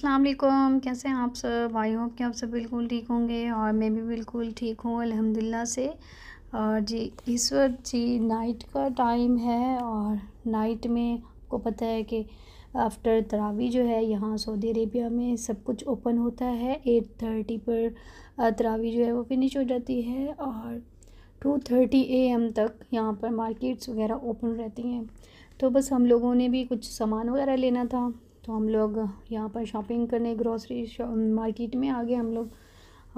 अस्सलाम वालेकुम कैसे हैं आप सब आई होप कि आप सब बिल्कुल ठीक होंगे और मैं भी बिल्कुल ठीक हूँ अल्हम्दुलिल्लाह से और जी इस वक्त जी नाइट का टाइम है और नाइट में आपको पता है कि आफ्टर तरावी जो है यहाँ सऊदी अरेबिया में सब कुछ ओपन होता है एट थर्टी पर तरावी जो है वो फिनिश हो जाती है और टू थर्टी ए एम तक यहाँ पर मार्केट्स वगैरह ओपन रहती हैं तो बस हम लोगों ने भी कुछ सामान वगैरह लेना था तो हम लोग यहाँ पर शॉपिंग करने ग्रॉसरी मार्केट में आ गए हम लोग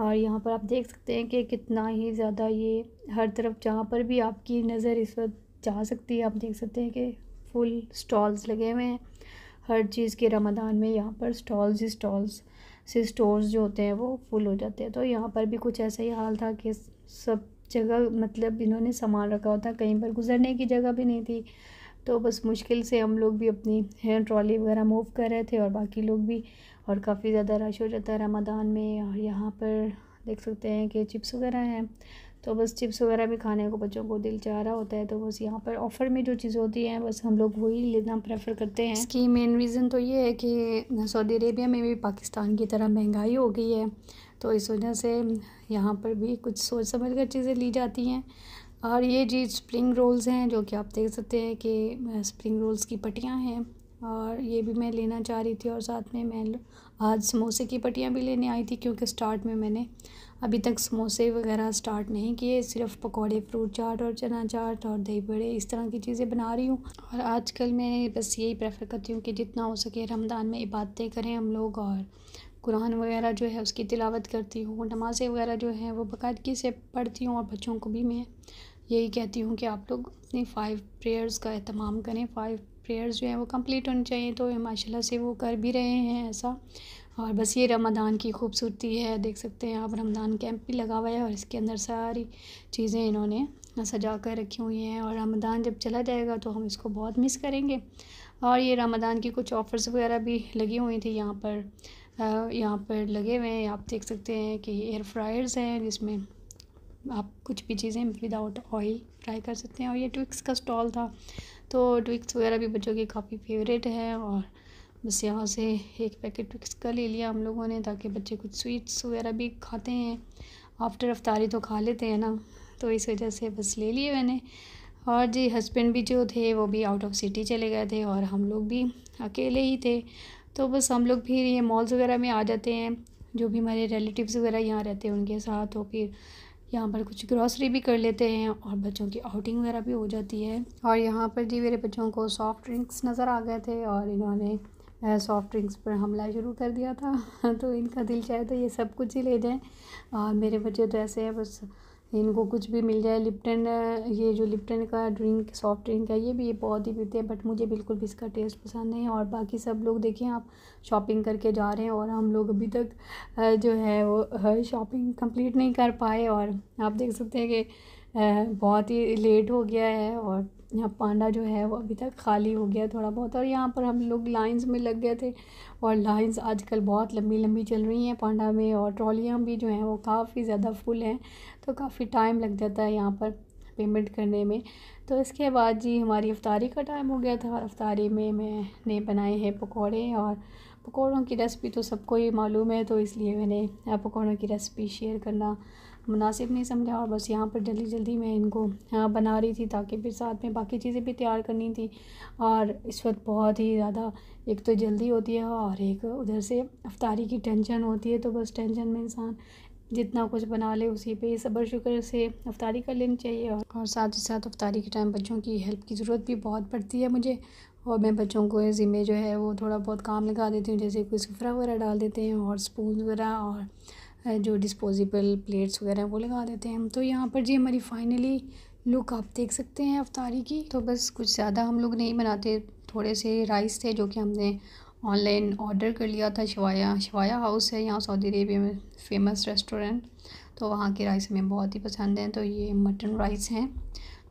और यहाँ पर आप देख सकते हैं कि कितना ही ज़्यादा ये हर तरफ जहाँ पर भी आपकी नज़र इस वक्त जा सकती है आप देख सकते हैं कि फुल स्टॉल्स लगे हुए हैं हर चीज़ के रमदान में यहाँ पर स्टॉल्स ही स्टॉल्स से स्टोर्स जो होते हैं वो फुल हो जाते हैं तो यहाँ पर भी कुछ ऐसा ही हाल था कि सब जगह मतलब इन्होंने सामान रखा होता कहीं पर गुजरने की जगह भी नहीं थी तो बस मुश्किल से हम लोग भी अपनी हैंड ट्रॉली वगैरह मूव कर रहे थे और बाकी लोग भी और काफ़ी ज़्यादा रश हो जाता है रमदान में और यहाँ पर देख सकते हैं कि चिप्स वगैरह हैं तो बस चिप्स वगैरह भी खाने को बच्चों को दिल चाह रहा होता है तो बस यहाँ पर ऑफ़र में जो चीज़ होती है बस हम लोग वही लेना प्रेफर करते हैं इसकी मेन रीज़न तो ये है कि सऊदी अरेबिया में भी पाकिस्तान की तरह महंगाई हो गई है तो इस वजह से यहाँ पर भी कुछ सोच समझ कर चीज़ें ली जाती हैं और ये जी स्प्रिंग रोल्स हैं जो कि आप देख सकते हैं कि स्प्रिंग रोल्स की पटियाँ हैं और ये भी मैं लेना चाह रही थी और साथ में मैं आज समोसे की पट्टियाँ भी लेने आई थी क्योंकि स्टार्ट में मैंने अभी तक समोसे वगैरह स्टार्ट नहीं किए सिर्फ पकौड़े फ्रूट चाट और चना चाट और दही बड़े इस तरह की चीज़ें बना रही हूँ और आजकल मैं बस यही प्रेफर करती हूँ कि जितना हो सके रमज़ान में इबादतें करें हम लोग और कुरान वगैरह जो है उसकी तिलावत करती हूँ नमाज़ें वगैरह जो हैं वो बाकायदगी से पढ़ती हूँ और बच्चों को भी मैं यही कहती हूँ कि आप लोग अपनी फ़ाइव प्रेयर्स का अहतमाम करें फाइव प्रेयर्स जो हैं वो कंप्लीट होनी चाहिए तो माशाल्लाह से वो कर भी रहे हैं ऐसा और बस ये रमदान की खूबसूरती है देख सकते हैं आप रमदान कैंप भी लगा हुआ है और इसके अंदर सारी चीज़ें इन्होंने सजा कर रखी हुई हैं और रमदान जब चला जाएगा तो हम इसको बहुत मिस करेंगे और ये रमदान की कुछ ऑफ़र्स वगैरह भी लगी हुई थी यहाँ पर यहाँ पर लगे हुए हैं आप देख सकते हैं कि एयर फ्रायर्स हैं जिसमें आप कुछ भी चीज़ें विदाउट ऑयल फ्राई कर सकते हैं और ये ट्विक्स का स्टॉल था तो ट्विक्स वगैरह भी बच्चों के काफ़ी फेवरेट है और बस यहाँ से एक पैकेट ट्विक्स का ले लिया हम लोगों ने ताकि बच्चे कुछ स्वीट्स वगैरह भी खाते हैं आफ्टर रफ्तारी तो खा लेते हैं ना तो इस वजह से बस ले लिए मैंने और जी हस्बैंड भी जो थे वो भी आउट ऑफ सिटी चले गए थे और हम लोग भी अकेले ही थे तो बस हम लोग फिर ये मॉल्स वगैरह में आ जाते हैं जो भी हमारे रिलेटिव्स वगैरह यहाँ रहते हैं उनके साथ तो फिर यहाँ पर कुछ ग्रॉसरी भी कर लेते हैं और बच्चों की आउटिंग वगैरह भी हो जाती है और यहाँ पर जी मेरे बच्चों को सॉफ्ट ड्रिंक्स नज़र आ गए थे और इन्होंने सॉफ्ट ड्रिंक्स पर हमला शुरू कर दिया था तो इनका दिल चाहे तो ये सब कुछ ही ले जाएँ और मेरे बच्चे तो ऐसे हैं बस इनको कुछ भी मिल जाए लिप्टन ये जो लिप्टन का ड्रिंक सॉफ्ट ड्रिंक है ये भी ये बहुत ही पीते हैं बट मुझे बिल्कुल भी इसका टेस्ट पसंद नहीं और बाकी सब लोग देखें आप शॉपिंग करके जा रहे हैं और हम लोग अभी तक जो है वो शॉपिंग कंप्लीट नहीं कर पाए और आप देख सकते हैं कि बहुत ही लेट हो गया है और यहाँ पांडा जो है वो अभी तक खाली हो गया थोड़ा बहुत और यहाँ पर हम लोग लाइंस में लग गए थे और लाइंस आजकल बहुत लंबी लंबी चल रही हैं पांडा में और ट्रॉलियाँ भी जो हैं वो काफ़ी ज़्यादा फुल हैं तो काफ़ी टाइम लग जाता है यहाँ पर पेमेंट करने में तो इसके बाद जी हमारी अफ्तारी का टाइम हो गया था और अफ्तारी में मैंने बनाए हैं पकौड़े और पकौड़ों की रेसिपी तो सबको ही मालूम है तो इसलिए मैंने पकौड़ों की रेसिपी शेयर करना मुनासिब नहीं समझा और बस यहाँ पर जल्दी जल्दी मैं इनको बना रही थी ताकि फिर साथ में बाकी चीज़ें भी तैयार करनी थी और इस वक्त बहुत ही ज़्यादा एक तो जल्दी होती है और एक उधर से अफ्तारी की टेंशन होती है तो बस टेंशन में इंसान जितना कुछ बना ले उसी पे सब्र शुक्र से अफ्तारी कर लेनी चाहिए और, और साथ ही साथ अफ्तारी के टाइम बच्चों की हेल्प की ज़रूरत भी बहुत पड़ती है मुझे और मैं बच्चों को ज़िम्मे जो है वो थोड़ा बहुत काम लगा देती हूँ जैसे कोई सफ़रा वगैरह डाल देते हैं और स्पून वगैरह और जो डिस्पोजेबल प्लेट्स वगैरह वो लगा देते हैं तो यहाँ पर जी हमारी फाइनली लुक आप देख सकते हैं अफतारी की तो बस कुछ ज़्यादा हम लोग नहीं बनाते थोड़े से राइस थे जो कि हमने ऑनलाइन ऑर्डर कर लिया था शवाया शवाया हाउस है यहाँ सऊदी अरेबिया में फेमस रेस्टोरेंट तो वहाँ के राइस हमें बहुत ही पसंद हैं तो ये मटन राइस हैं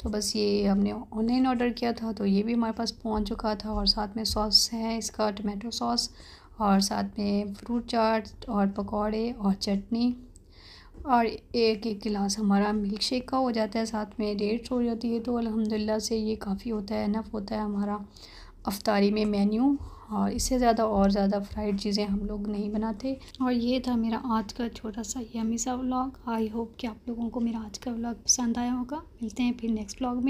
तो बस ये हमने ऑनलाइन ऑर्डर किया था तो ये भी हमारे पास पहुँच चुका था और साथ में सॉस है इसका टमाटो सॉस और साथ में फ्रूट चाट और पकौड़े और चटनी और एक एक गिलास हमारा मिल्क शेक का हो जाता है साथ में डेढ़ हो जाती है तो अल्हम्दुलिल्लाह से ये काफ़ी होता है नफ़ होता है हमारा अफ्तारी में मेन्यू और इससे ज़्यादा और ज़्यादा फ्राइड चीज़ें हम लोग नहीं बनाते और ये था मेरा आज का छोटा सा यमी सा व्लॉग आई होप कि आप लोगों को मेरा आज का व्लॉग पसंद आया होगा मिलते हैं फिर नेक्स्ट व्लॉग में